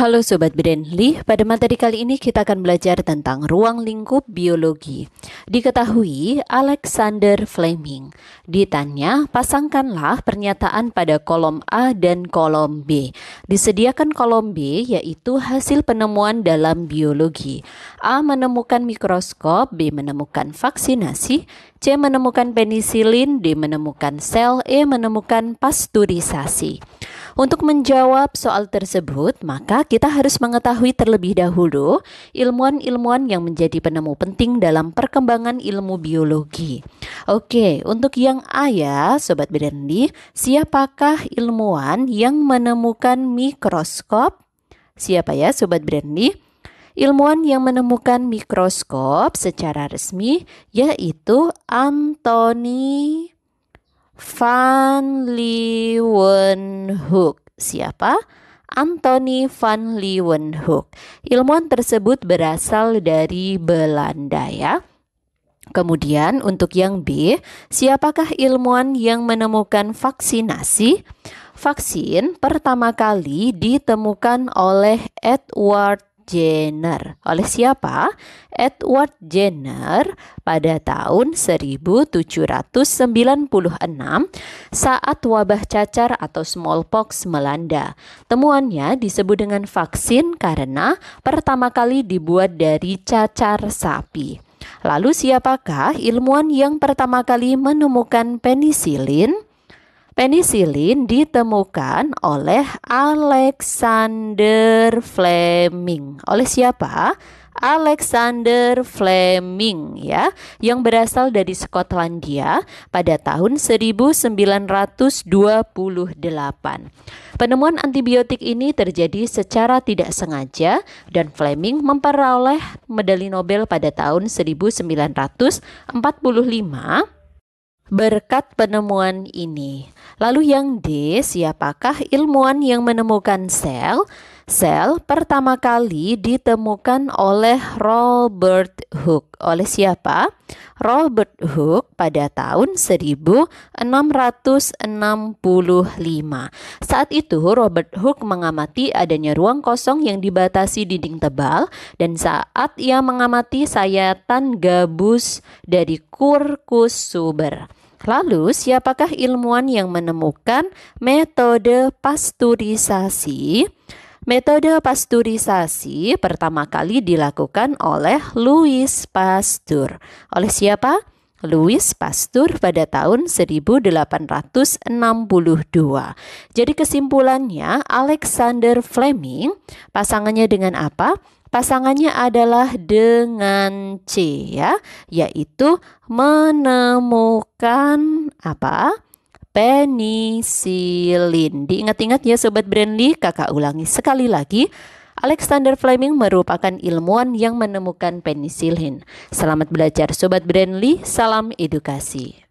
Halo Sobat Brandly, pada materi kali ini kita akan belajar tentang ruang lingkup biologi. Diketahui Alexander Fleming, ditanya pasangkanlah pernyataan pada kolom A dan kolom B. Disediakan kolom B yaitu hasil penemuan dalam biologi. A menemukan mikroskop, B menemukan vaksinasi, C menemukan penisilin, D menemukan sel, E menemukan pasturisasi. Untuk menjawab soal tersebut, maka kita harus mengetahui terlebih dahulu ilmuwan-ilmuwan yang menjadi penemu penting dalam perkembangan ilmu biologi. Oke, untuk yang A ya, Sobat Bedendi, siapakah ilmuwan yang menemukan mikroskop? Siapa ya, Sobat Bedendi? ilmuwan yang menemukan mikroskop secara resmi yaitu Anthony Van Leeuwenhoek. Siapa? Anthony van Leeuwenhoek. Ilmuwan tersebut berasal dari Belanda ya. Kemudian untuk yang B, siapakah ilmuwan yang menemukan vaksinasi? Vaksin pertama kali ditemukan oleh Edward Jenner. Oleh siapa? Edward Jenner pada tahun 1796 saat wabah cacar atau smallpox melanda. Temuannya disebut dengan vaksin karena pertama kali dibuat dari cacar sapi. Lalu siapakah ilmuwan yang pertama kali menemukan penisilin? Penisilin ditemukan oleh Alexander Fleming. Oleh siapa? Alexander Fleming ya, yang berasal dari Skotlandia pada tahun 1928. Penemuan antibiotik ini terjadi secara tidak sengaja dan Fleming memperoleh medali Nobel pada tahun 1945 berkat penemuan ini. Lalu yang D, siapakah ilmuwan yang menemukan sel? Sel pertama kali ditemukan oleh Robert Hooke. Oleh siapa? Robert Hooke pada tahun 1665. Saat itu Robert Hooke mengamati adanya ruang kosong yang dibatasi dinding tebal dan saat ia mengamati sayatan gabus dari Kurkus Suber. Lalu, siapakah ilmuwan yang menemukan metode pasteurisasi? Metode pasteurisasi pertama kali dilakukan oleh Louis Pasteur. Oleh siapa? Louis Pasteur pada tahun 1862. Jadi kesimpulannya Alexander Fleming pasangannya dengan apa? Pasangannya adalah dengan C ya, yaitu menemukan apa? Penisilin. Diingat-ingat ya Sobat Brandly, kakak ulangi sekali lagi. Alexander Fleming merupakan ilmuwan yang menemukan penisilin. Selamat belajar Sobat Brandly, salam edukasi.